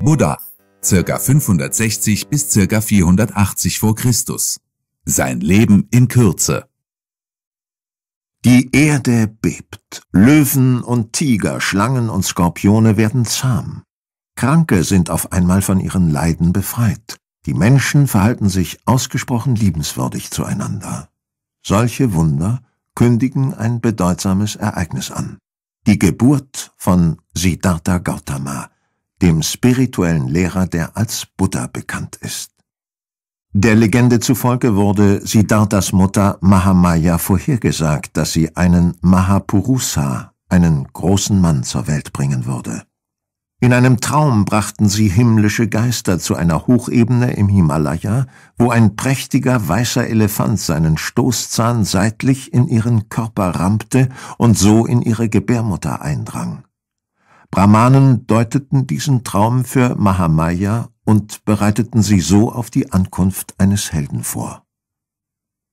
Buddha, ca. 560 bis ca. 480 vor Christus. Sein Leben in Kürze. Die Erde bebt. Löwen und Tiger, Schlangen und Skorpione werden zahm. Kranke sind auf einmal von ihren Leiden befreit. Die Menschen verhalten sich ausgesprochen liebenswürdig zueinander. Solche Wunder kündigen ein bedeutsames Ereignis an. Die Geburt von Siddhartha Gautama, dem spirituellen Lehrer, der als Buddha bekannt ist. Der Legende zufolge wurde Siddharthas Mutter Mahamaya vorhergesagt, dass sie einen Mahapurusa, einen großen Mann zur Welt bringen würde. In einem Traum brachten sie himmlische Geister zu einer Hochebene im Himalaya, wo ein prächtiger weißer Elefant seinen Stoßzahn seitlich in ihren Körper rammte und so in ihre Gebärmutter eindrang. Brahmanen deuteten diesen Traum für Mahamaya und bereiteten sie so auf die Ankunft eines Helden vor.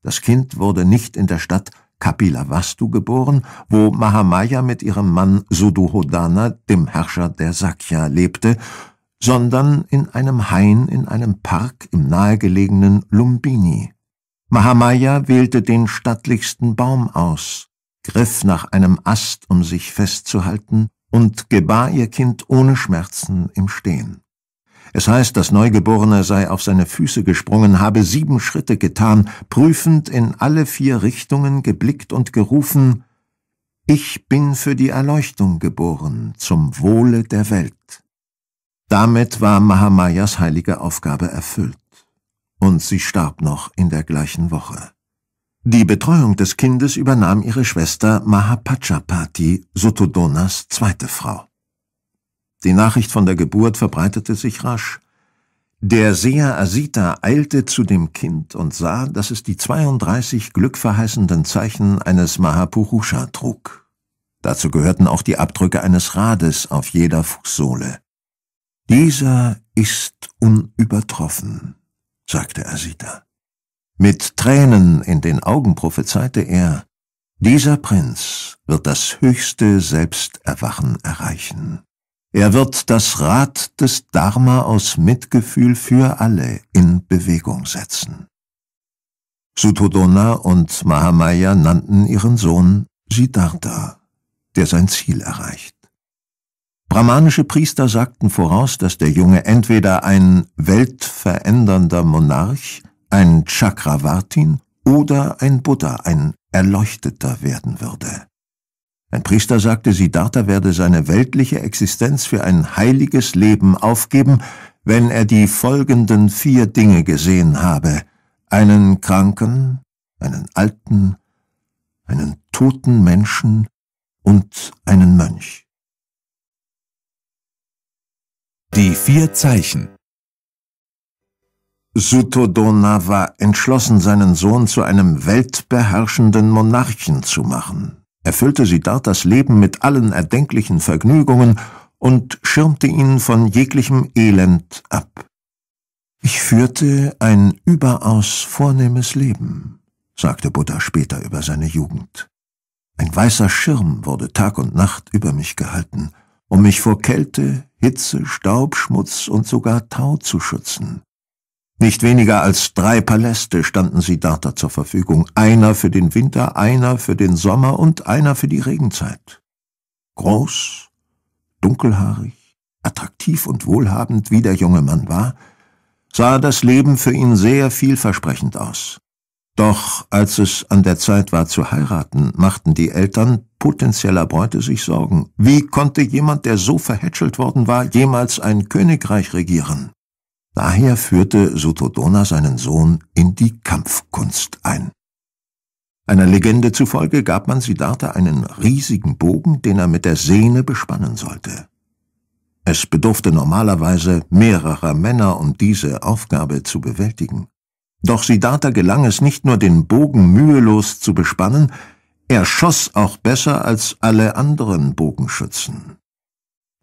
Das Kind wurde nicht in der Stadt Kapilavastu geboren, wo Mahamaya mit ihrem Mann Suduhodana, dem Herrscher der Sakya, lebte, sondern in einem Hain in einem Park im nahegelegenen Lumbini. Mahamaya wählte den stattlichsten Baum aus, griff nach einem Ast, um sich festzuhalten, und gebar ihr Kind ohne Schmerzen im Stehen. Es heißt, das Neugeborene sei auf seine Füße gesprungen, habe sieben Schritte getan, prüfend in alle vier Richtungen geblickt und gerufen, ich bin für die Erleuchtung geboren, zum Wohle der Welt. Damit war Mahamayas heilige Aufgabe erfüllt, und sie starb noch in der gleichen Woche. Die Betreuung des Kindes übernahm ihre Schwester Mahapachapati, Sotodonas zweite Frau. Die Nachricht von der Geburt verbreitete sich rasch. Der Seher Asita eilte zu dem Kind und sah, dass es die 32 glückverheißenden Zeichen eines Mahapurusha trug. Dazu gehörten auch die Abdrücke eines Rades auf jeder Fußsohle. Dieser ist unübertroffen, sagte Asita. Mit Tränen in den Augen prophezeite er, dieser Prinz wird das höchste Selbsterwachen erreichen. Er wird das Rad des Dharma aus Mitgefühl für alle in Bewegung setzen. Sutodona und Mahamaya nannten ihren Sohn Siddhartha, der sein Ziel erreicht. Brahmanische Priester sagten voraus, dass der Junge entweder ein weltverändernder Monarch ein Chakravartin oder ein Buddha, ein Erleuchteter werden würde. Ein Priester sagte, Siddhartha werde seine weltliche Existenz für ein heiliges Leben aufgeben, wenn er die folgenden vier Dinge gesehen habe einen Kranken, einen Alten, einen toten Menschen und einen Mönch. Die vier Zeichen Sutodona war entschlossen, seinen Sohn zu einem weltbeherrschenden Monarchen zu machen, erfüllte sie dort das Leben mit allen erdenklichen Vergnügungen und schirmte ihn von jeglichem Elend ab. Ich führte ein überaus vornehmes Leben, sagte Buddha später über seine Jugend. Ein weißer Schirm wurde Tag und Nacht über mich gehalten, um mich vor Kälte, Hitze, Staub, Schmutz und sogar Tau zu schützen. Nicht weniger als drei Paläste standen sie Data zur Verfügung, einer für den Winter, einer für den Sommer und einer für die Regenzeit. Groß, dunkelhaarig, attraktiv und wohlhabend wie der junge Mann war, sah das Leben für ihn sehr vielversprechend aus. Doch als es an der Zeit war zu heiraten, machten die Eltern potenzieller Bräute sich Sorgen. Wie konnte jemand, der so verhätschelt worden war, jemals ein Königreich regieren? Daher führte Sutodona seinen Sohn in die Kampfkunst ein. Einer Legende zufolge gab man Siddhartha einen riesigen Bogen, den er mit der Sehne bespannen sollte. Es bedurfte normalerweise mehrerer Männer, um diese Aufgabe zu bewältigen. Doch Siddhartha gelang es nicht nur, den Bogen mühelos zu bespannen, er schoss auch besser als alle anderen Bogenschützen.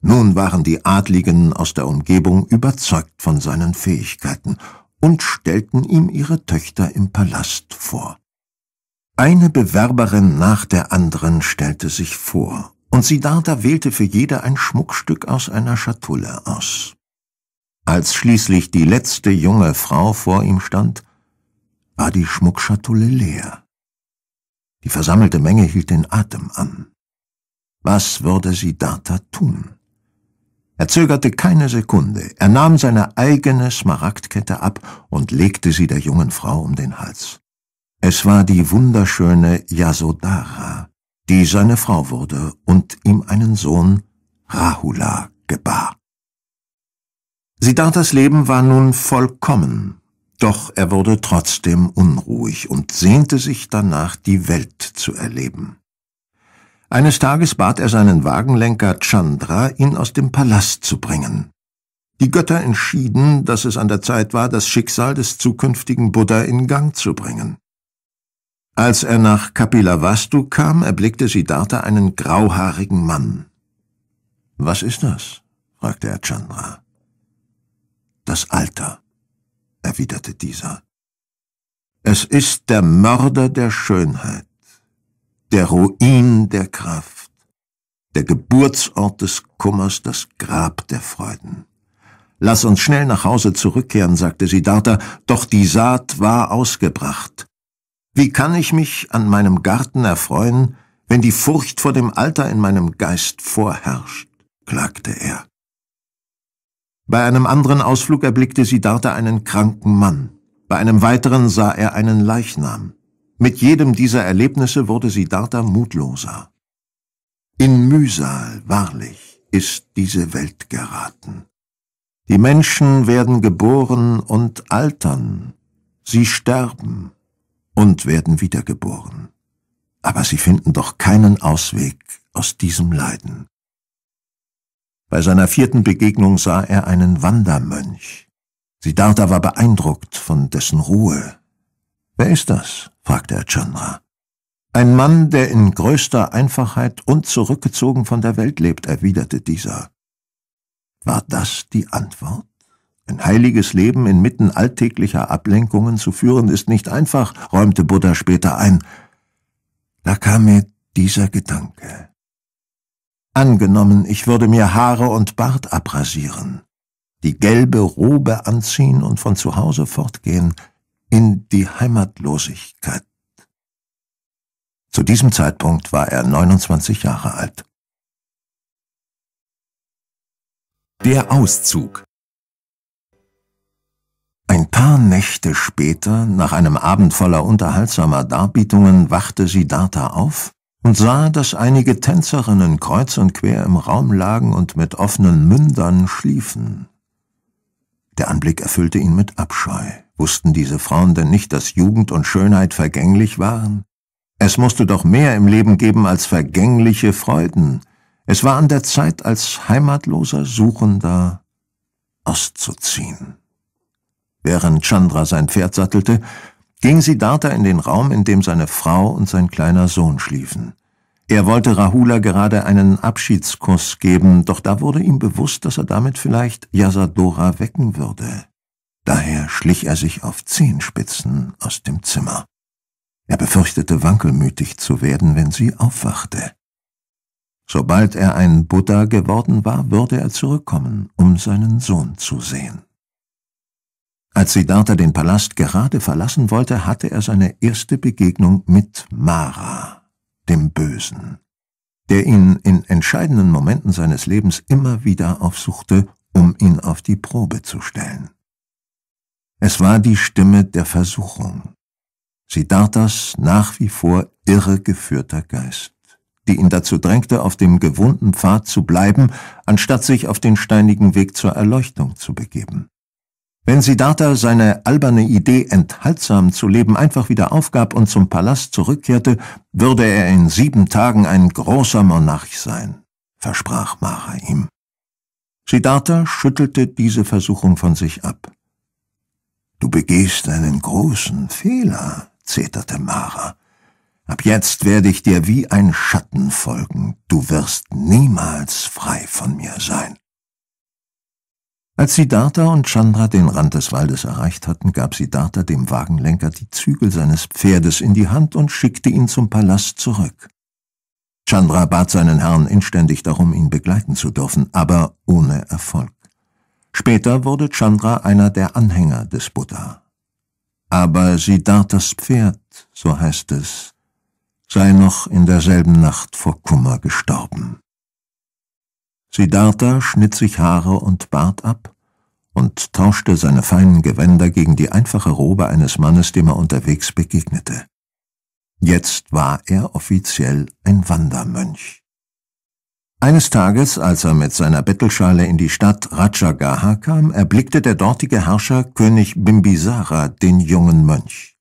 Nun waren die Adligen aus der Umgebung überzeugt von seinen Fähigkeiten und stellten ihm ihre Töchter im Palast vor. Eine Bewerberin nach der anderen stellte sich vor, und Siddhartha wählte für jede ein Schmuckstück aus einer Schatulle aus. Als schließlich die letzte junge Frau vor ihm stand, war die Schmuckschatulle leer. Die versammelte Menge hielt den Atem an. Was würde Siddhartha tun? Er zögerte keine Sekunde, er nahm seine eigene Smaragdkette ab und legte sie der jungen Frau um den Hals. Es war die wunderschöne Yasodhara, die seine Frau wurde und ihm einen Sohn, Rahula, gebar. Siddharthas Leben war nun vollkommen, doch er wurde trotzdem unruhig und sehnte sich danach, die Welt zu erleben. Eines Tages bat er seinen Wagenlenker Chandra, ihn aus dem Palast zu bringen. Die Götter entschieden, dass es an der Zeit war, das Schicksal des zukünftigen Buddha in Gang zu bringen. Als er nach Kapilavastu kam, erblickte Siddhartha einen grauhaarigen Mann. Was ist das? fragte er Chandra. Das Alter, erwiderte dieser. Es ist der Mörder der Schönheit der Ruin der Kraft, der Geburtsort des Kummers, das Grab der Freuden. Lass uns schnell nach Hause zurückkehren, sagte Siddhartha, doch die Saat war ausgebracht. Wie kann ich mich an meinem Garten erfreuen, wenn die Furcht vor dem Alter in meinem Geist vorherrscht? klagte er. Bei einem anderen Ausflug erblickte Siddhartha einen kranken Mann. Bei einem weiteren sah er einen Leichnam. Mit jedem dieser Erlebnisse wurde Siddhartha mutloser. In Mühsal, wahrlich, ist diese Welt geraten. Die Menschen werden geboren und altern, sie sterben und werden wiedergeboren. Aber sie finden doch keinen Ausweg aus diesem Leiden. Bei seiner vierten Begegnung sah er einen Wandermönch. Siddhartha war beeindruckt von dessen Ruhe, Wer ist das? fragte er Chandra. Ein Mann, der in größter Einfachheit und zurückgezogen von der Welt lebt, erwiderte dieser. War das die Antwort? Ein heiliges Leben inmitten alltäglicher Ablenkungen zu führen, ist nicht einfach, räumte Buddha später ein. Da kam mir dieser Gedanke. Angenommen, ich würde mir Haare und Bart abrasieren, die gelbe Robe anziehen und von zu Hause fortgehen, in die Heimatlosigkeit. Zu diesem Zeitpunkt war er 29 Jahre alt. Der Auszug ein paar Nächte später, nach einem Abend voller unterhaltsamer Darbietungen, wachte Siddhartha auf und sah, dass einige Tänzerinnen kreuz und quer im Raum lagen und mit offenen Mündern schliefen. Der Anblick erfüllte ihn mit Abscheu. Wussten diese Frauen denn nicht, dass Jugend und Schönheit vergänglich waren? Es musste doch mehr im Leben geben als vergängliche Freuden. Es war an der Zeit, als heimatloser Suchender auszuziehen. Während Chandra sein Pferd sattelte, ging Siddhartha in den Raum, in dem seine Frau und sein kleiner Sohn schliefen. Er wollte Rahula gerade einen Abschiedskuss geben, doch da wurde ihm bewusst, dass er damit vielleicht Yasadora wecken würde. Daher schlich er sich auf Zehenspitzen aus dem Zimmer. Er befürchtete wankelmütig zu werden, wenn sie aufwachte. Sobald er ein Buddha geworden war, würde er zurückkommen, um seinen Sohn zu sehen. Als Siddhartha den Palast gerade verlassen wollte, hatte er seine erste Begegnung mit Mara, dem Bösen, der ihn in entscheidenden Momenten seines Lebens immer wieder aufsuchte, um ihn auf die Probe zu stellen. Es war die Stimme der Versuchung. Siddharthas nach wie vor irregeführter Geist, die ihn dazu drängte, auf dem gewohnten Pfad zu bleiben, anstatt sich auf den steinigen Weg zur Erleuchtung zu begeben. Wenn Siddhartha seine alberne Idee, enthaltsam zu leben, einfach wieder aufgab und zum Palast zurückkehrte, würde er in sieben Tagen ein großer Monarch sein, versprach Mara ihm. Siddhartha schüttelte diese Versuchung von sich ab. Du begehst einen großen Fehler, zeterte Mara. Ab jetzt werde ich dir wie ein Schatten folgen. Du wirst niemals frei von mir sein. Als Siddhartha und Chandra den Rand des Waldes erreicht hatten, gab Siddhartha dem Wagenlenker die Zügel seines Pferdes in die Hand und schickte ihn zum Palast zurück. Chandra bat seinen Herrn inständig darum, ihn begleiten zu dürfen, aber ohne Erfolg. Später wurde Chandra einer der Anhänger des Buddha. Aber Siddharthas Pferd, so heißt es, sei noch in derselben Nacht vor Kummer gestorben. Siddhartha schnitt sich Haare und Bart ab und tauschte seine feinen Gewänder gegen die einfache Robe eines Mannes, dem er unterwegs begegnete. Jetzt war er offiziell ein Wandermönch. Eines Tages, als er mit seiner Bettelschale in die Stadt Rajagaha kam, erblickte der dortige Herrscher König Bimbisara den jungen Mönch.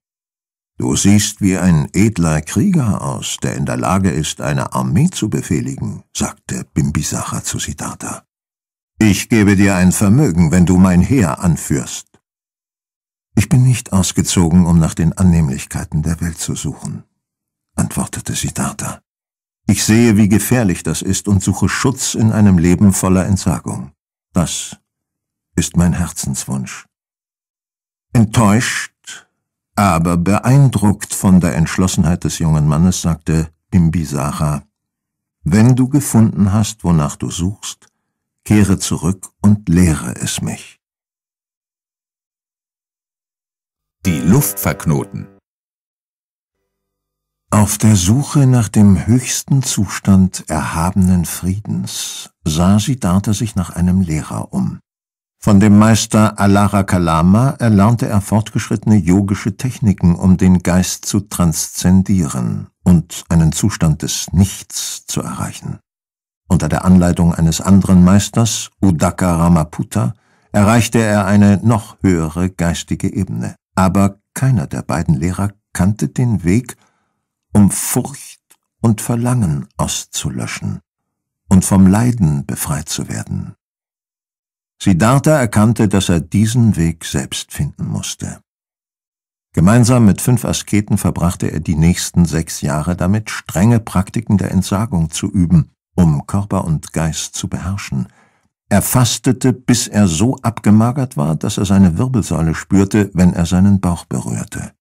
Du siehst wie ein edler Krieger aus, der in der Lage ist, eine Armee zu befehligen, sagte Bimbisara zu Siddhartha. Ich gebe dir ein Vermögen, wenn du mein Heer anführst. Ich bin nicht ausgezogen, um nach den Annehmlichkeiten der Welt zu suchen, antwortete Siddhartha. Ich sehe, wie gefährlich das ist und suche Schutz in einem Leben voller Entsagung. Das ist mein Herzenswunsch. Enttäuscht, aber beeindruckt von der Entschlossenheit des jungen Mannes, sagte Bimbisara, wenn du gefunden hast, wonach du suchst, kehre zurück und lehre es mich. Die Luft verknoten. Auf der Suche nach dem höchsten Zustand erhabenen Friedens sah Siddhartha sich nach einem Lehrer um. Von dem Meister Alara Kalama erlernte er fortgeschrittene yogische Techniken, um den Geist zu transzendieren und einen Zustand des Nichts zu erreichen. Unter der Anleitung eines anderen Meisters, Udaka Ramaputta, erreichte er eine noch höhere geistige Ebene. Aber keiner der beiden Lehrer kannte den Weg, um Furcht und Verlangen auszulöschen und vom Leiden befreit zu werden. Siddhartha erkannte, dass er diesen Weg selbst finden musste. Gemeinsam mit fünf Asketen verbrachte er die nächsten sechs Jahre damit, strenge Praktiken der Entsagung zu üben, um Körper und Geist zu beherrschen. Er fastete, bis er so abgemagert war, dass er seine Wirbelsäule spürte, wenn er seinen Bauch berührte.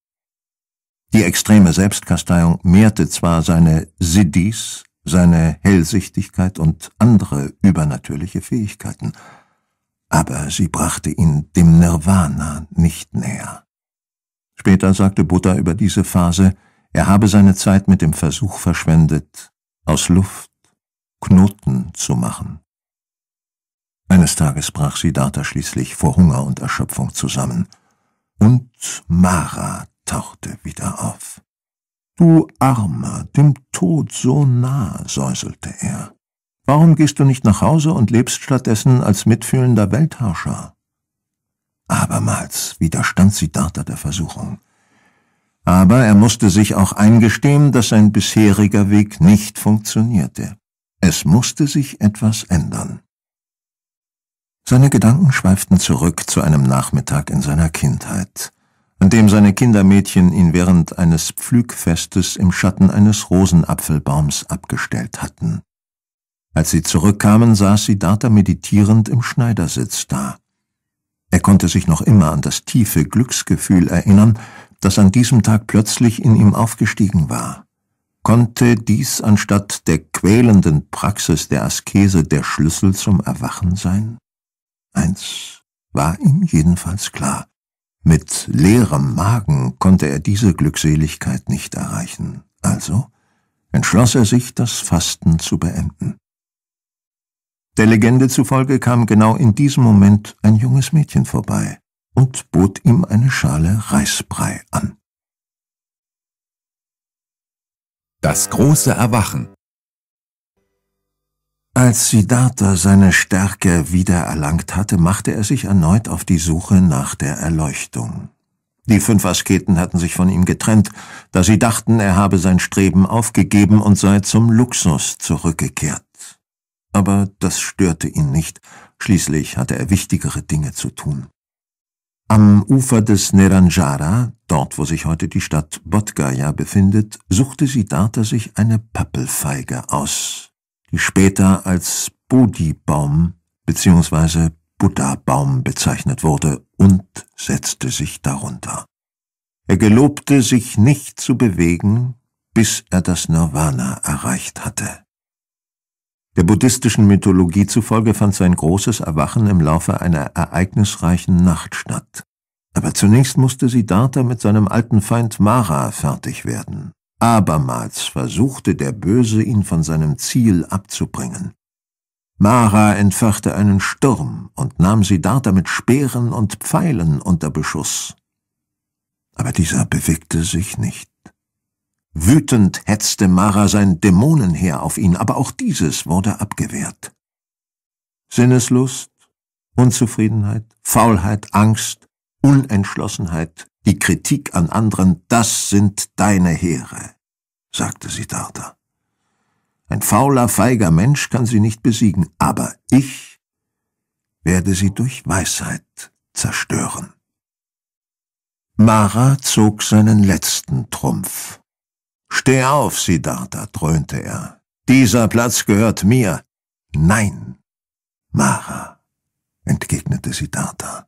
Die extreme Selbstkasteiung mehrte zwar seine Siddhis, seine Hellsichtigkeit und andere übernatürliche Fähigkeiten, aber sie brachte ihn dem Nirvana nicht näher. Später sagte Buddha über diese Phase, er habe seine Zeit mit dem Versuch verschwendet, aus Luft Knoten zu machen. Eines Tages brach Siddhartha schließlich vor Hunger und Erschöpfung zusammen. Und Mara tauchte wieder auf. Du Armer, dem Tod so nah, säuselte er. Warum gehst du nicht nach Hause und lebst stattdessen als mitfühlender Weltherrscher? Abermals widerstand Siddhartha der Versuchung. Aber er musste sich auch eingestehen, dass sein bisheriger Weg nicht funktionierte. Es musste sich etwas ändern. Seine Gedanken schweiften zurück zu einem Nachmittag in seiner Kindheit an dem seine Kindermädchen ihn während eines Pflügfestes im Schatten eines Rosenapfelbaums abgestellt hatten. Als sie zurückkamen, saß Siddhartha meditierend im Schneidersitz da. Er konnte sich noch immer an das tiefe Glücksgefühl erinnern, das an diesem Tag plötzlich in ihm aufgestiegen war. Konnte dies anstatt der quälenden Praxis der Askese der Schlüssel zum Erwachen sein? Eins war ihm jedenfalls klar. Mit leerem Magen konnte er diese Glückseligkeit nicht erreichen, also entschloss er sich, das Fasten zu beenden. Der Legende zufolge kam genau in diesem Moment ein junges Mädchen vorbei und bot ihm eine Schale Reisbrei an. Das große Erwachen als Siddhartha seine Stärke wiedererlangt hatte, machte er sich erneut auf die Suche nach der Erleuchtung. Die fünf Asketen hatten sich von ihm getrennt, da sie dachten, er habe sein Streben aufgegeben und sei zum Luxus zurückgekehrt. Aber das störte ihn nicht, schließlich hatte er wichtigere Dinge zu tun. Am Ufer des Neranjara, dort wo sich heute die Stadt Bodhgaya befindet, suchte Siddhartha sich eine Pappelfeige aus die später als Bodhi-Baum bzw. Buddha-Baum bezeichnet wurde und setzte sich darunter. Er gelobte, sich nicht zu bewegen, bis er das Nirvana erreicht hatte. Der buddhistischen Mythologie zufolge fand sein großes Erwachen im Laufe einer ereignisreichen Nacht statt. Aber zunächst musste Siddhartha mit seinem alten Feind Mara fertig werden. Abermals versuchte der Böse, ihn von seinem Ziel abzubringen. Mara entfachte einen Sturm und nahm Siddhartha mit Speeren und Pfeilen unter Beschuss. Aber dieser bewegte sich nicht. Wütend hetzte Mara sein Dämonenheer auf ihn, aber auch dieses wurde abgewehrt. Sinneslust, Unzufriedenheit, Faulheit, Angst, Unentschlossenheit die Kritik an anderen, das sind deine Heere, sagte Siddhartha. Ein fauler, feiger Mensch kann sie nicht besiegen, aber ich werde sie durch Weisheit zerstören. Mara zog seinen letzten Trumpf. Steh auf, Siddhartha, dröhnte er. Dieser Platz gehört mir. Nein, Mara, entgegnete Siddhartha.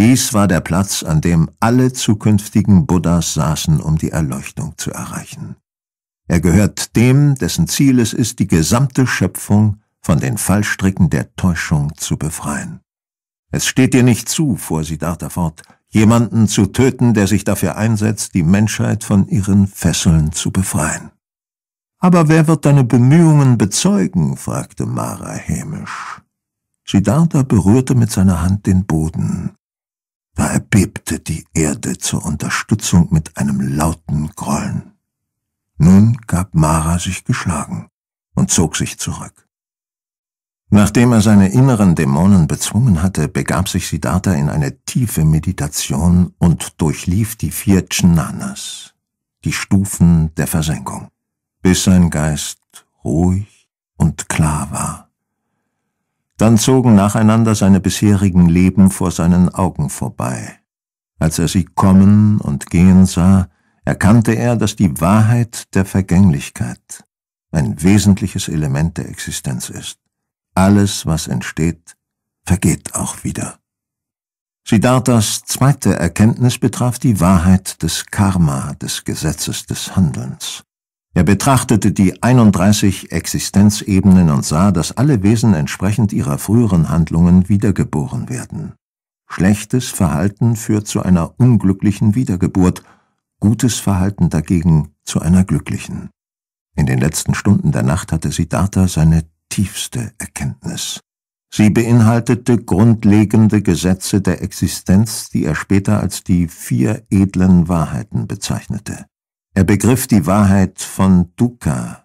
Dies war der Platz, an dem alle zukünftigen Buddhas saßen, um die Erleuchtung zu erreichen. Er gehört dem, dessen Ziel es ist, die gesamte Schöpfung von den Fallstricken der Täuschung zu befreien. Es steht dir nicht zu, fuhr Siddhartha fort, jemanden zu töten, der sich dafür einsetzt, die Menschheit von ihren Fesseln zu befreien. Aber wer wird deine Bemühungen bezeugen? fragte Mara hämisch. Siddhartha berührte mit seiner Hand den Boden. Da erbebte die Erde zur Unterstützung mit einem lauten Grollen. Nun gab Mara sich geschlagen und zog sich zurück. Nachdem er seine inneren Dämonen bezwungen hatte, begab sich Siddhartha in eine tiefe Meditation und durchlief die vier Chnanas, die Stufen der Versenkung, bis sein Geist ruhig und klar war. Dann zogen nacheinander seine bisherigen Leben vor seinen Augen vorbei. Als er sie kommen und gehen sah, erkannte er, dass die Wahrheit der Vergänglichkeit ein wesentliches Element der Existenz ist. Alles, was entsteht, vergeht auch wieder. Siddharthas zweite Erkenntnis betraf die Wahrheit des Karma, des Gesetzes des Handelns. Er betrachtete die 31 Existenzebenen und sah, dass alle Wesen entsprechend ihrer früheren Handlungen wiedergeboren werden. Schlechtes Verhalten führt zu einer unglücklichen Wiedergeburt, gutes Verhalten dagegen zu einer glücklichen. In den letzten Stunden der Nacht hatte Siddhartha seine tiefste Erkenntnis. Sie beinhaltete grundlegende Gesetze der Existenz, die er später als die vier edlen Wahrheiten bezeichnete. Er begriff die Wahrheit von Dukkha,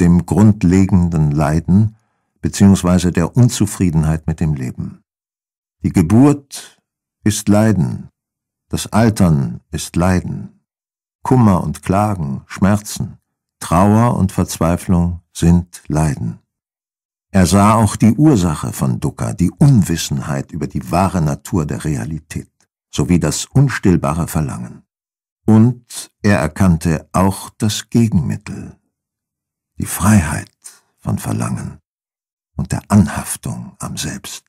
dem grundlegenden Leiden bzw. der Unzufriedenheit mit dem Leben. Die Geburt ist Leiden, das Altern ist Leiden, Kummer und Klagen, Schmerzen, Trauer und Verzweiflung sind Leiden. Er sah auch die Ursache von Dukkha, die Unwissenheit über die wahre Natur der Realität, sowie das unstillbare Verlangen. Und er erkannte auch das Gegenmittel, die Freiheit von Verlangen und der Anhaftung am Selbst.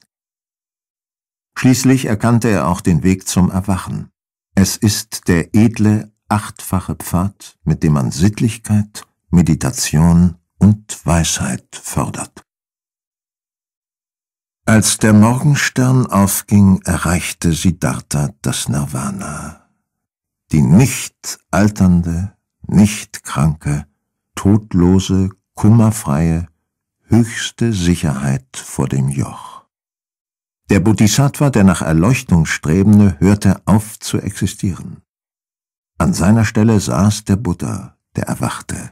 Schließlich erkannte er auch den Weg zum Erwachen. Es ist der edle, achtfache Pfad, mit dem man Sittlichkeit, Meditation und Weisheit fördert. Als der Morgenstern aufging, erreichte Siddhartha das Nirvana die nicht alternde, nicht kranke, todlose, kummerfreie, höchste Sicherheit vor dem Joch. Der Bodhisattva, der nach Erleuchtung strebende, hörte auf zu existieren. An seiner Stelle saß der Buddha, der erwachte.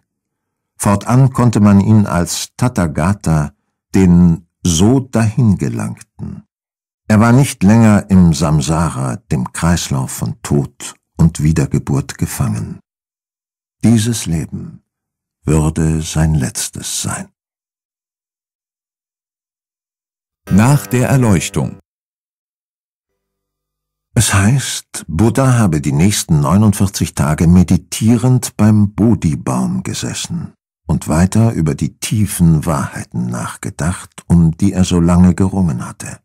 Fortan konnte man ihn als Tathagata, den so dahingelangten. Er war nicht länger im Samsara, dem Kreislauf von Tod und Wiedergeburt gefangen. Dieses Leben würde sein letztes sein. Nach der Erleuchtung es heißt, Buddha habe die nächsten 49 Tage meditierend beim Bodhi-Baum gesessen und weiter über die tiefen Wahrheiten nachgedacht, um die er so lange gerungen hatte.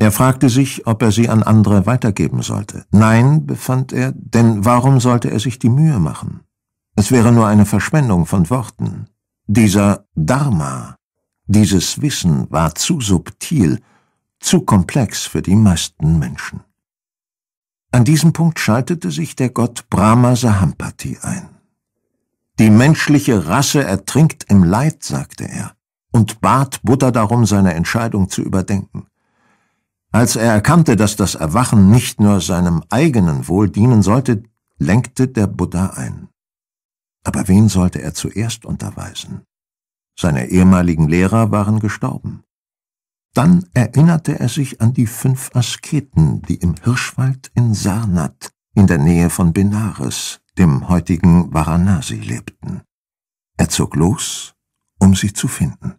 Er fragte sich, ob er sie an andere weitergeben sollte. Nein, befand er, denn warum sollte er sich die Mühe machen? Es wäre nur eine Verschwendung von Worten. Dieser Dharma, dieses Wissen war zu subtil, zu komplex für die meisten Menschen. An diesem Punkt schaltete sich der Gott Brahma Sahampati ein. Die menschliche Rasse ertrinkt im Leid, sagte er, und bat Buddha darum, seine Entscheidung zu überdenken. Als er erkannte, dass das Erwachen nicht nur seinem eigenen Wohl dienen sollte, lenkte der Buddha ein. Aber wen sollte er zuerst unterweisen? Seine ehemaligen Lehrer waren gestorben. Dann erinnerte er sich an die fünf Asketen, die im Hirschwald in Sarnath in der Nähe von Benares, dem heutigen Varanasi, lebten. Er zog los, um sie zu finden.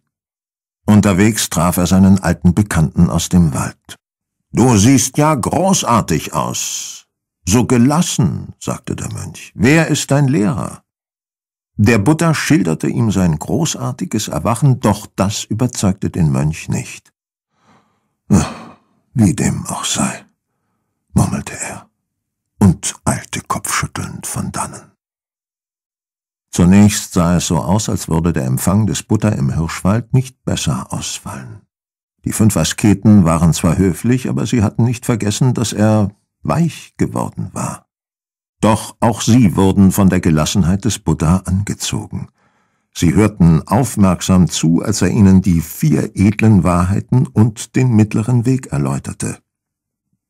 Unterwegs traf er seinen alten Bekannten aus dem Wald. Du siehst ja großartig aus. So gelassen, sagte der Mönch. Wer ist dein Lehrer? Der Buddha schilderte ihm sein großartiges Erwachen, doch das überzeugte den Mönch nicht. Hm, wie dem auch sei, murmelte er und eilte kopfschüttelnd von dannen. Zunächst sah es so aus, als würde der Empfang des Buddha im Hirschwald nicht besser ausfallen. Die fünf Asketen waren zwar höflich, aber sie hatten nicht vergessen, dass er weich geworden war. Doch auch sie wurden von der Gelassenheit des Buddha angezogen. Sie hörten aufmerksam zu, als er ihnen die vier edlen Wahrheiten und den mittleren Weg erläuterte.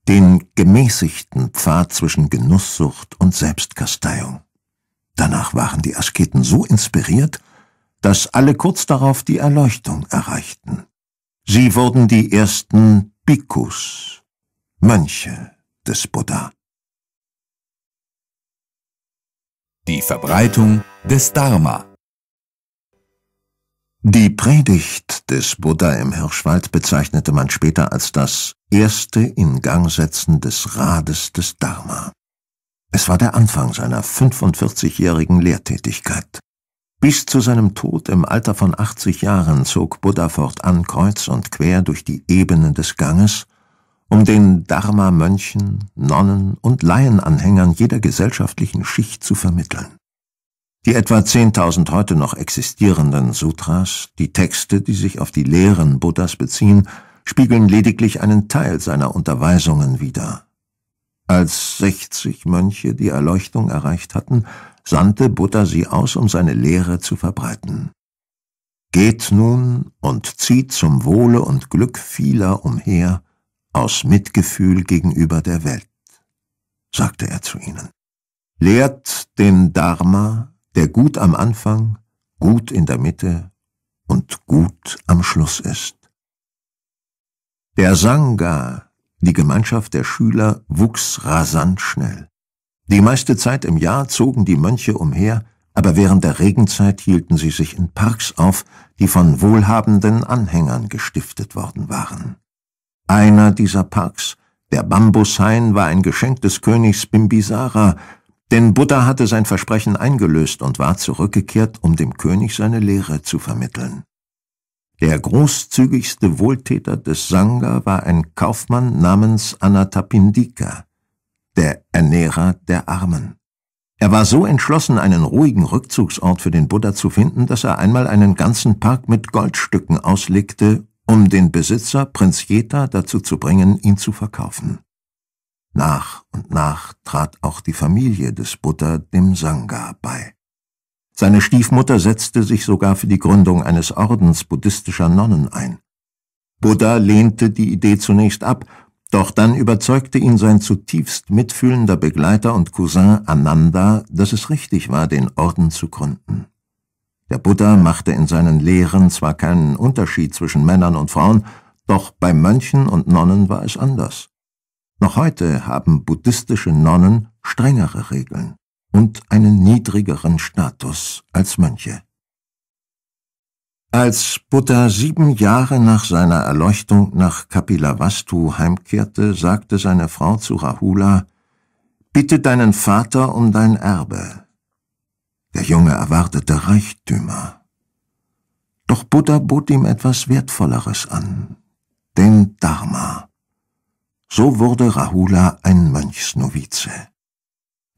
Den gemäßigten Pfad zwischen Genusssucht und Selbstkasteiung. Danach waren die Asketen so inspiriert, dass alle kurz darauf die Erleuchtung erreichten. Sie wurden die ersten Bhikkhus, Mönche des Buddha. Die Verbreitung des Dharma Die Predigt des Buddha im Hirschwald bezeichnete man später als das erste Ingangsetzen des Rades des Dharma. Es war der Anfang seiner 45-jährigen Lehrtätigkeit. Bis zu seinem Tod im Alter von 80 Jahren zog Buddha fortan kreuz und quer durch die Ebenen des Ganges, um den Dharma-Mönchen, Nonnen und Laienanhängern jeder gesellschaftlichen Schicht zu vermitteln. Die etwa 10.000 heute noch existierenden Sutras, die Texte, die sich auf die Lehren Buddhas beziehen, spiegeln lediglich einen Teil seiner Unterweisungen wider. Als 60 Mönche die Erleuchtung erreicht hatten, sandte Buddha sie aus, um seine Lehre zu verbreiten. Geht nun und zieht zum Wohle und Glück vieler umher, aus Mitgefühl gegenüber der Welt, sagte er zu ihnen. Lehrt den Dharma, der gut am Anfang, gut in der Mitte und gut am Schluss ist. Der Sangha, die Gemeinschaft der Schüler wuchs rasant schnell. Die meiste Zeit im Jahr zogen die Mönche umher, aber während der Regenzeit hielten sie sich in Parks auf, die von wohlhabenden Anhängern gestiftet worden waren. Einer dieser Parks, der Bambushain, war ein Geschenk des Königs Bimbisara, denn Buddha hatte sein Versprechen eingelöst und war zurückgekehrt, um dem König seine Lehre zu vermitteln. Der großzügigste Wohltäter des Sangha war ein Kaufmann namens Anatapindika, der Ernährer der Armen. Er war so entschlossen, einen ruhigen Rückzugsort für den Buddha zu finden, dass er einmal einen ganzen Park mit Goldstücken auslegte, um den Besitzer Prinz Jeta dazu zu bringen, ihn zu verkaufen. Nach und nach trat auch die Familie des Buddha dem Sangha bei. Seine Stiefmutter setzte sich sogar für die Gründung eines Ordens buddhistischer Nonnen ein. Buddha lehnte die Idee zunächst ab, doch dann überzeugte ihn sein zutiefst mitfühlender Begleiter und Cousin Ananda, dass es richtig war, den Orden zu gründen. Der Buddha machte in seinen Lehren zwar keinen Unterschied zwischen Männern und Frauen, doch bei Mönchen und Nonnen war es anders. Noch heute haben buddhistische Nonnen strengere Regeln und einen niedrigeren Status als Mönche. Als Buddha sieben Jahre nach seiner Erleuchtung nach Kapilavastu heimkehrte, sagte seine Frau zu Rahula, Bitte deinen Vater um dein Erbe. Der Junge erwartete Reichtümer. Doch Buddha bot ihm etwas Wertvolleres an, den Dharma. So wurde Rahula ein Mönchsnovize.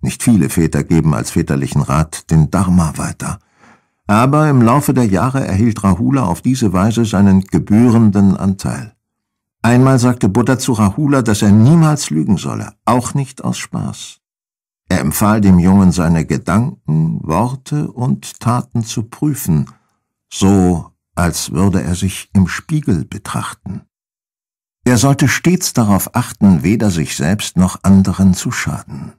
Nicht viele Väter geben als väterlichen Rat den Dharma weiter. Aber im Laufe der Jahre erhielt Rahula auf diese Weise seinen gebührenden Anteil. Einmal sagte Buddha zu Rahula, dass er niemals lügen solle, auch nicht aus Spaß. Er empfahl dem Jungen, seine Gedanken, Worte und Taten zu prüfen, so als würde er sich im Spiegel betrachten. Er sollte stets darauf achten, weder sich selbst noch anderen zu schaden.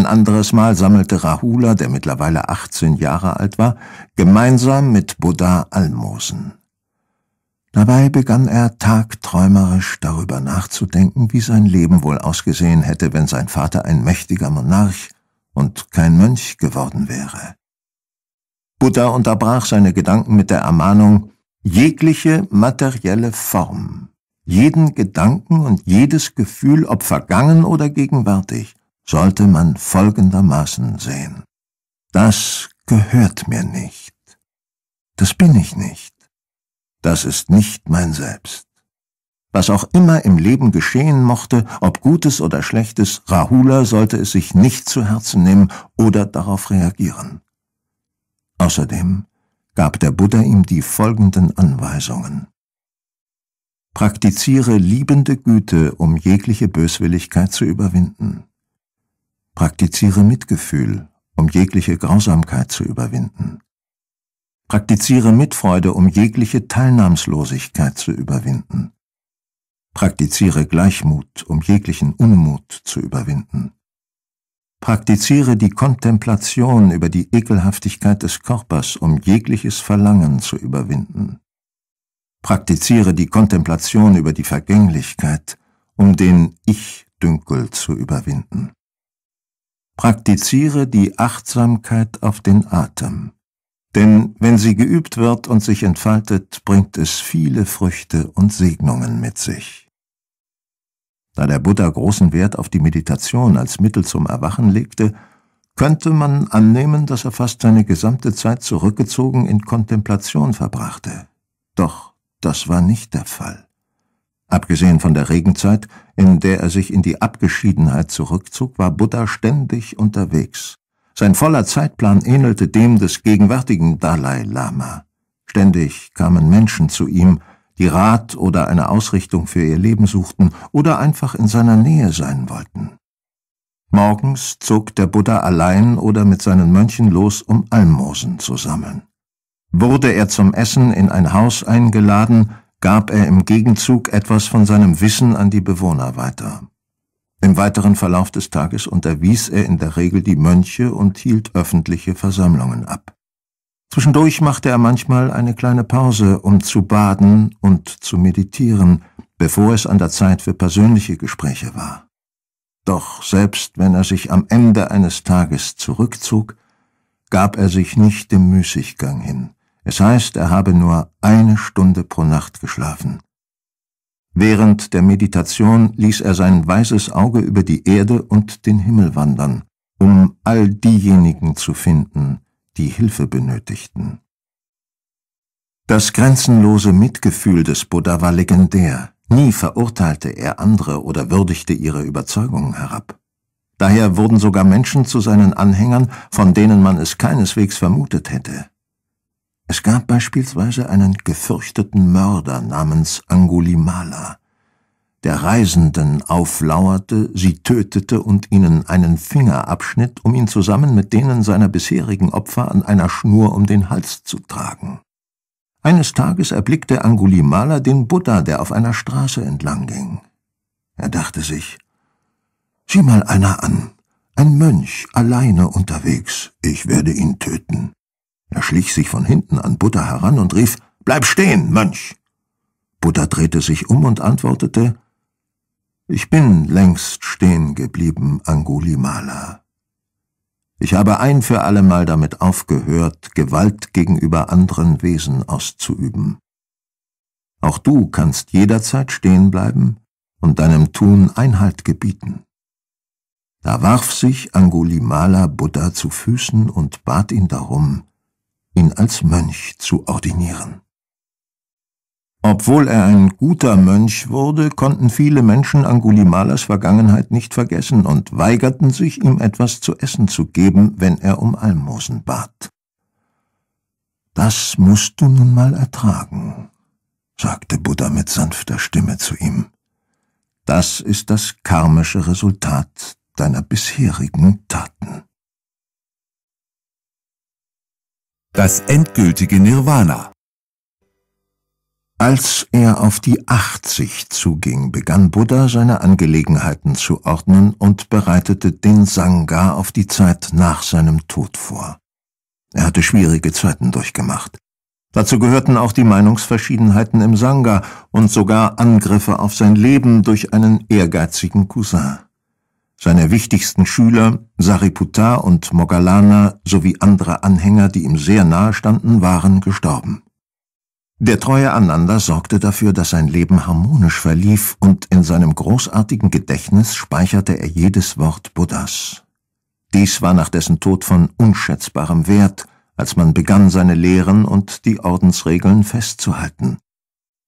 Ein anderes Mal sammelte Rahula, der mittlerweile 18 Jahre alt war, gemeinsam mit Buddha Almosen. Dabei begann er tagträumerisch darüber nachzudenken, wie sein Leben wohl ausgesehen hätte, wenn sein Vater ein mächtiger Monarch und kein Mönch geworden wäre. Buddha unterbrach seine Gedanken mit der Ermahnung, jegliche materielle Form, jeden Gedanken und jedes Gefühl, ob vergangen oder gegenwärtig, sollte man folgendermaßen sehen. Das gehört mir nicht. Das bin ich nicht. Das ist nicht mein Selbst. Was auch immer im Leben geschehen mochte, ob Gutes oder Schlechtes, Rahula sollte es sich nicht zu Herzen nehmen oder darauf reagieren. Außerdem gab der Buddha ihm die folgenden Anweisungen. Praktiziere liebende Güte, um jegliche Böswilligkeit zu überwinden. Praktiziere Mitgefühl, um jegliche Grausamkeit zu überwinden. Praktiziere Mitfreude, um jegliche Teilnahmslosigkeit zu überwinden. Praktiziere Gleichmut, um jeglichen Unmut zu überwinden. Praktiziere die Kontemplation über die Ekelhaftigkeit des Körpers, um jegliches Verlangen zu überwinden. Praktiziere die Kontemplation über die Vergänglichkeit, um den Ich-Dünkel zu überwinden. Praktiziere die Achtsamkeit auf den Atem. Denn wenn sie geübt wird und sich entfaltet, bringt es viele Früchte und Segnungen mit sich. Da der Buddha großen Wert auf die Meditation als Mittel zum Erwachen legte, könnte man annehmen, dass er fast seine gesamte Zeit zurückgezogen in Kontemplation verbrachte. Doch das war nicht der Fall. Abgesehen von der Regenzeit, in der er sich in die Abgeschiedenheit zurückzog, war Buddha ständig unterwegs. Sein voller Zeitplan ähnelte dem des gegenwärtigen Dalai Lama. Ständig kamen Menschen zu ihm, die Rat oder eine Ausrichtung für ihr Leben suchten oder einfach in seiner Nähe sein wollten. Morgens zog der Buddha allein oder mit seinen Mönchen los, um Almosen zu sammeln. Wurde er zum Essen in ein Haus eingeladen, gab er im Gegenzug etwas von seinem Wissen an die Bewohner weiter. Im weiteren Verlauf des Tages unterwies er in der Regel die Mönche und hielt öffentliche Versammlungen ab. Zwischendurch machte er manchmal eine kleine Pause, um zu baden und zu meditieren, bevor es an der Zeit für persönliche Gespräche war. Doch selbst wenn er sich am Ende eines Tages zurückzog, gab er sich nicht dem Müßiggang hin. Es heißt, er habe nur eine Stunde pro Nacht geschlafen. Während der Meditation ließ er sein weißes Auge über die Erde und den Himmel wandern, um all diejenigen zu finden, die Hilfe benötigten. Das grenzenlose Mitgefühl des Buddha war legendär. Nie verurteilte er andere oder würdigte ihre Überzeugungen herab. Daher wurden sogar Menschen zu seinen Anhängern, von denen man es keineswegs vermutet hätte. Es gab beispielsweise einen gefürchteten Mörder namens Angulimala, der Reisenden auflauerte, sie tötete und ihnen einen Finger abschnitt, um ihn zusammen mit denen seiner bisherigen Opfer an einer Schnur um den Hals zu tragen. Eines Tages erblickte Angulimala den Buddha, der auf einer Straße entlang ging. Er dachte sich, Sieh mal einer an, ein Mönch, alleine unterwegs, ich werde ihn töten. Er schlich sich von hinten an Buddha heran und rief Bleib stehen, Mönch. Buddha drehte sich um und antwortete Ich bin längst stehen geblieben, Angulimala. Ich habe ein für allemal damit aufgehört, Gewalt gegenüber anderen Wesen auszuüben. Auch du kannst jederzeit stehen bleiben und deinem Tun Einhalt gebieten. Da warf sich Angulimala Buddha zu Füßen und bat ihn darum, ihn als Mönch zu ordinieren. Obwohl er ein guter Mönch wurde, konnten viele Menschen Angulimalas Vergangenheit nicht vergessen und weigerten sich, ihm etwas zu essen zu geben, wenn er um Almosen bat. Das musst du nun mal ertragen, sagte Buddha mit sanfter Stimme zu ihm. Das ist das karmische Resultat deiner bisherigen Taten. das endgültige Nirvana. Als er auf die 80 zuging, begann Buddha seine Angelegenheiten zu ordnen und bereitete den Sangha auf die Zeit nach seinem Tod vor. Er hatte schwierige Zeiten durchgemacht. Dazu gehörten auch die Meinungsverschiedenheiten im Sangha und sogar Angriffe auf sein Leben durch einen ehrgeizigen Cousin seine wichtigsten Schüler Sariputta und Moggallana sowie andere Anhänger, die ihm sehr nahe standen, waren gestorben. Der treue Ananda sorgte dafür, dass sein Leben harmonisch verlief und in seinem großartigen Gedächtnis speicherte er jedes Wort Buddhas. Dies war nach dessen Tod von unschätzbarem Wert, als man begann, seine Lehren und die Ordensregeln festzuhalten.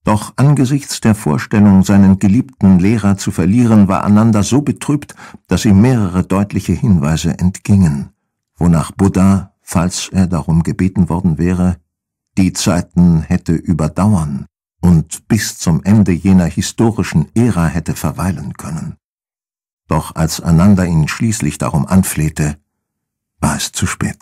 Doch angesichts der Vorstellung, seinen geliebten Lehrer zu verlieren, war Ananda so betrübt, dass ihm mehrere deutliche Hinweise entgingen, wonach Buddha, falls er darum gebeten worden wäre, die Zeiten hätte überdauern und bis zum Ende jener historischen Ära hätte verweilen können. Doch als Ananda ihn schließlich darum anflehte, war es zu spät.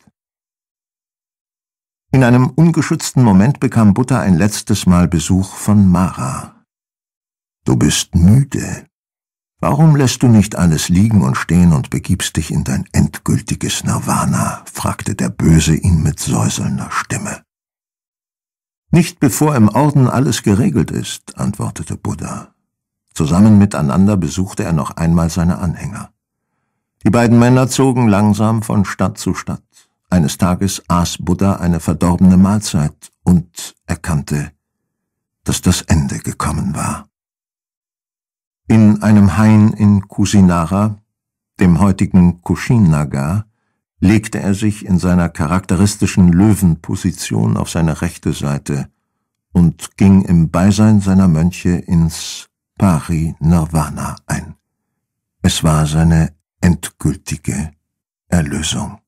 In einem ungeschützten Moment bekam Buddha ein letztes Mal Besuch von Mara. Du bist müde. Warum lässt du nicht alles liegen und stehen und begibst dich in dein endgültiges Nirvana? fragte der Böse ihn mit säuselnder Stimme. Nicht bevor im Orden alles geregelt ist, antwortete Buddha. Zusammen miteinander besuchte er noch einmal seine Anhänger. Die beiden Männer zogen langsam von Stadt zu Stadt. Eines Tages aß Buddha eine verdorbene Mahlzeit und erkannte, dass das Ende gekommen war. In einem Hain in Kusinara, dem heutigen Kushinaga, legte er sich in seiner charakteristischen Löwenposition auf seine rechte Seite und ging im Beisein seiner Mönche ins Pari Nirvana ein. Es war seine endgültige Erlösung.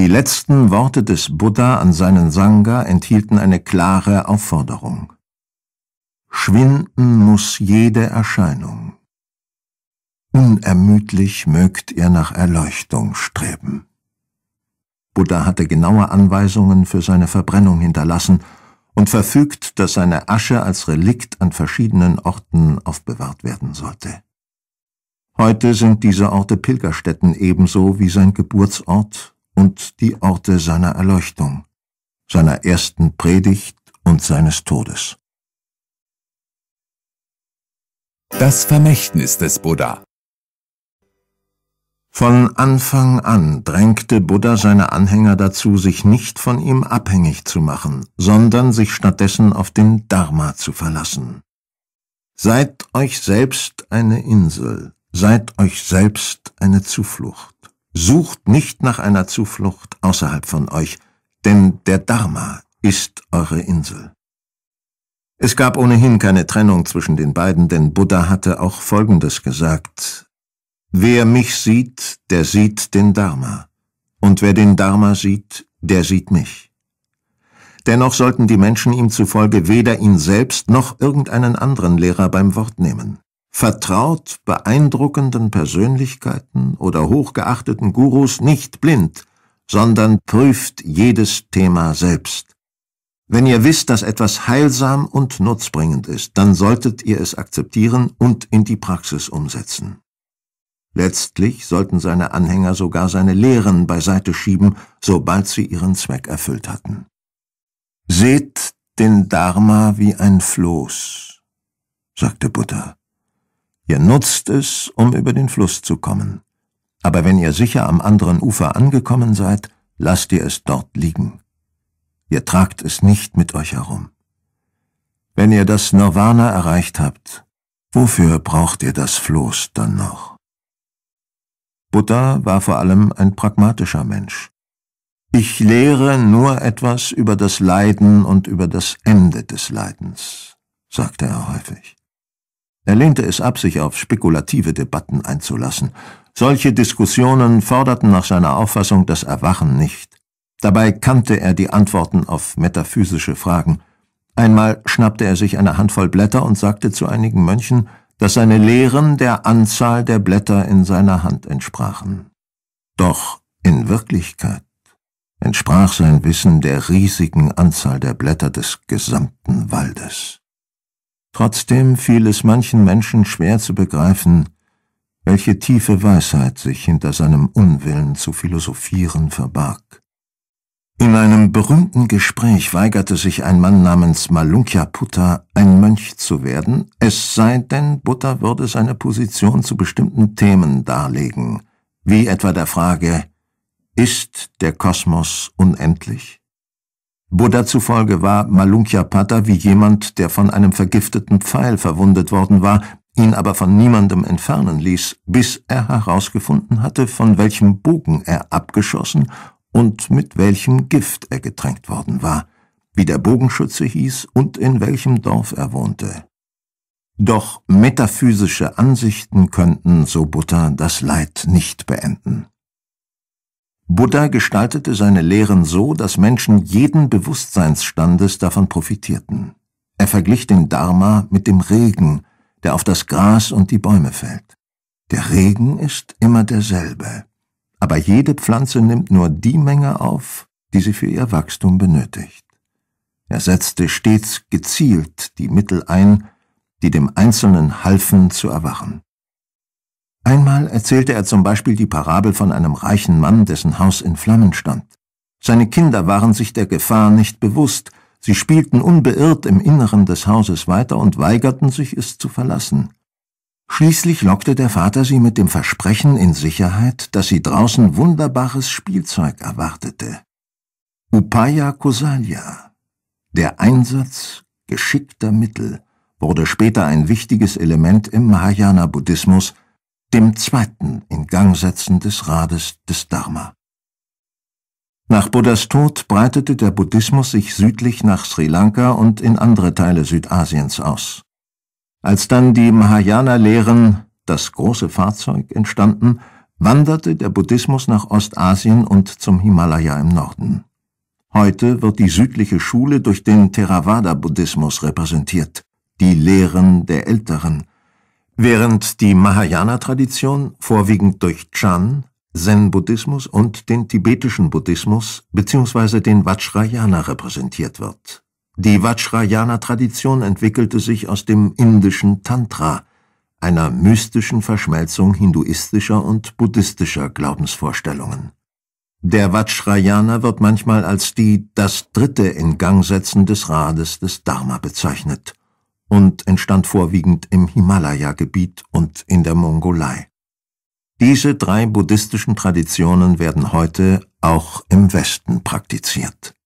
Die letzten Worte des Buddha an seinen Sangha enthielten eine klare Aufforderung. Schwinden muss jede Erscheinung. Unermüdlich mögt ihr nach Erleuchtung streben. Buddha hatte genaue Anweisungen für seine Verbrennung hinterlassen und verfügt, dass seine Asche als Relikt an verschiedenen Orten aufbewahrt werden sollte. Heute sind diese Orte Pilgerstätten ebenso wie sein Geburtsort und die Orte seiner Erleuchtung, seiner ersten Predigt und seines Todes. Das Vermächtnis des Buddha Von Anfang an drängte Buddha seine Anhänger dazu, sich nicht von ihm abhängig zu machen, sondern sich stattdessen auf den Dharma zu verlassen. Seid euch selbst eine Insel, seid euch selbst eine Zuflucht. Sucht nicht nach einer Zuflucht außerhalb von euch, denn der Dharma ist eure Insel. Es gab ohnehin keine Trennung zwischen den beiden, denn Buddha hatte auch Folgendes gesagt. Wer mich sieht, der sieht den Dharma, und wer den Dharma sieht, der sieht mich. Dennoch sollten die Menschen ihm zufolge weder ihn selbst noch irgendeinen anderen Lehrer beim Wort nehmen vertraut beeindruckenden Persönlichkeiten oder hochgeachteten Gurus nicht blind, sondern prüft jedes Thema selbst. Wenn ihr wisst, dass etwas heilsam und nutzbringend ist, dann solltet ihr es akzeptieren und in die Praxis umsetzen. Letztlich sollten seine Anhänger sogar seine Lehren beiseite schieben, sobald sie ihren Zweck erfüllt hatten. Seht den Dharma wie ein Floß, sagte Buddha. Ihr nutzt es, um über den Fluss zu kommen. Aber wenn ihr sicher am anderen Ufer angekommen seid, lasst ihr es dort liegen. Ihr tragt es nicht mit euch herum. Wenn ihr das Nirvana erreicht habt, wofür braucht ihr das Floß dann noch? Buddha war vor allem ein pragmatischer Mensch. Ich lehre nur etwas über das Leiden und über das Ende des Leidens, sagte er häufig. Er lehnte es ab, sich auf spekulative Debatten einzulassen. Solche Diskussionen forderten nach seiner Auffassung das Erwachen nicht. Dabei kannte er die Antworten auf metaphysische Fragen. Einmal schnappte er sich eine Handvoll Blätter und sagte zu einigen Mönchen, dass seine Lehren der Anzahl der Blätter in seiner Hand entsprachen. Doch in Wirklichkeit entsprach sein Wissen der riesigen Anzahl der Blätter des gesamten Waldes. Trotzdem fiel es manchen Menschen schwer zu begreifen, welche tiefe Weisheit sich hinter seinem Unwillen zu philosophieren verbarg. In einem berühmten Gespräch weigerte sich ein Mann namens Malunkya Putta, ein Mönch zu werden, es sei denn, Buddha würde seine Position zu bestimmten Themen darlegen, wie etwa der Frage, ist der Kosmos unendlich? Buddha zufolge war Malunkyapata wie jemand, der von einem vergifteten Pfeil verwundet worden war, ihn aber von niemandem entfernen ließ, bis er herausgefunden hatte, von welchem Bogen er abgeschossen und mit welchem Gift er getränkt worden war, wie der Bogenschütze hieß und in welchem Dorf er wohnte. Doch metaphysische Ansichten könnten, so Buddha, das Leid nicht beenden. Buddha gestaltete seine Lehren so, dass Menschen jeden Bewusstseinsstandes davon profitierten. Er verglich den Dharma mit dem Regen, der auf das Gras und die Bäume fällt. Der Regen ist immer derselbe, aber jede Pflanze nimmt nur die Menge auf, die sie für ihr Wachstum benötigt. Er setzte stets gezielt die Mittel ein, die dem Einzelnen halfen zu erwachen. Einmal erzählte er zum Beispiel die Parabel von einem reichen Mann, dessen Haus in Flammen stand. Seine Kinder waren sich der Gefahr nicht bewusst, sie spielten unbeirrt im Inneren des Hauses weiter und weigerten sich, es zu verlassen. Schließlich lockte der Vater sie mit dem Versprechen in Sicherheit, dass sie draußen wunderbares Spielzeug erwartete. Upaya Kosalia, der Einsatz geschickter Mittel, wurde später ein wichtiges Element im Mahayana-Buddhismus, dem zweiten Ingangsetzen des Rades des Dharma. Nach Buddhas Tod breitete der Buddhismus sich südlich nach Sri Lanka und in andere Teile Südasiens aus. Als dann die Mahayana-Lehren, das große Fahrzeug, entstanden, wanderte der Buddhismus nach Ostasien und zum Himalaya im Norden. Heute wird die südliche Schule durch den Theravada-Buddhismus repräsentiert, die Lehren der Älteren, Während die Mahayana-Tradition vorwiegend durch Chan, Zen-Buddhismus und den tibetischen Buddhismus bzw. den Vajrayana repräsentiert wird. Die Vajrayana-Tradition entwickelte sich aus dem indischen Tantra, einer mystischen Verschmelzung hinduistischer und buddhistischer Glaubensvorstellungen. Der Vajrayana wird manchmal als die das dritte Ingangsetzen des Rades des Dharma bezeichnet und entstand vorwiegend im Himalaya-Gebiet und in der Mongolei. Diese drei buddhistischen Traditionen werden heute auch im Westen praktiziert